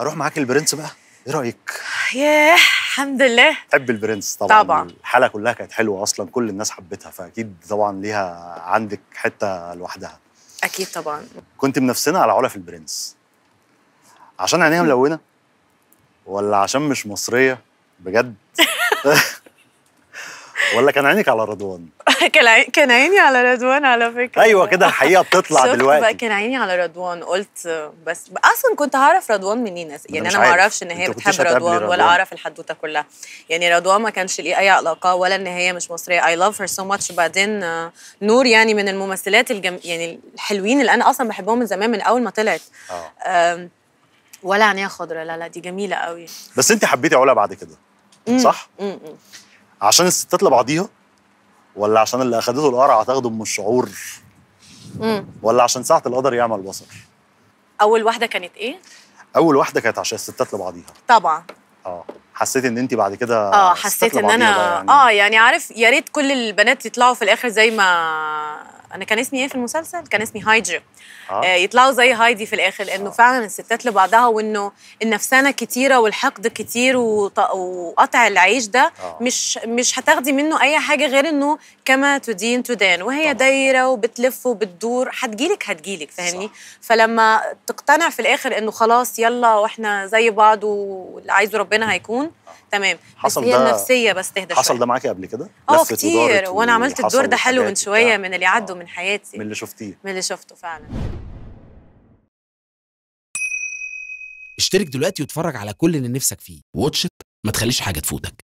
اروح معاك البرنس بقى ايه رايك ياه الحمد لله تحب البرنس طبعا طبعا الحلقه كلها كانت حلوه اصلا كل الناس حبتها فاكيد طبعا ليها عندك حته لوحدها اكيد طبعا كنت بنفسنا على علا في البرنس عشان عينيها ملونه ولا عشان مش مصريه بجد ولا كان عينك على رضوان كان عيني على رضوان على فكره ايوه كده الحقيقه بتطلع دلوقتي كان عيني على رضوان قلت بس اصلا كنت هعرف رضوان منين يعني انا ما اعرفش ان هي بتحب رضوان, ولا اعرف الحدوته كلها يعني رضوان ما كانش ليه اي علاقه ولا ان هي مش مصريه اي لاف هير سو ماتش بعدين نور يعني من الممثلات الجم... يعني الحلوين اللي انا اصلا بحبهم من زمان من اول ما طلعت آه. ولا عينيها خضرا لا لا دي جميله قوي بس انت حبيتي علا بعد كده صح؟ مم. عشان الستات لبعضيها ولا عشان اللي اخدته القرع تاخده من الشعور مم. ولا عشان ساعه القدر يعمل بصر اول واحده كانت ايه اول واحده كانت عشان الستات لبعضيها طبعا اه حسيت ان انت بعد كده اه حسيت ان انا يعني. اه يعني عارف يا ريت كل البنات يطلعوا في الاخر زي ما انا كان اسمي ايه في المسلسل كان اسمي هايدرا آه. آه. يطلعوا زي هايدي في الاخر لانه آه. فعلا الستات لبعضها وانه النفسانه كتيره والحقد كتير وقطع العيش ده آه. مش مش هتاخدي منه اي حاجه غير انه كما تدين تدان وهي طبعا. دايره وبتلف وبتدور هتجيلك هتجيلك فاهمني فلما تقتنع في الاخر انه خلاص يلا واحنا زي بعض واللي عايزه ربنا هيكون تمام حصل بس هي ده النفسيه بستهدى حصل ده معاكي قبل كده اه كتير وانا عملت الدور ده حلو من شويه من اللي عدوا من حياتي من اللي شفتيه من اللي شفته فعلا اشترك دلوقتي واتفرج على كل اللي نفسك فيه واتشت ما تخليش حاجه تفوتك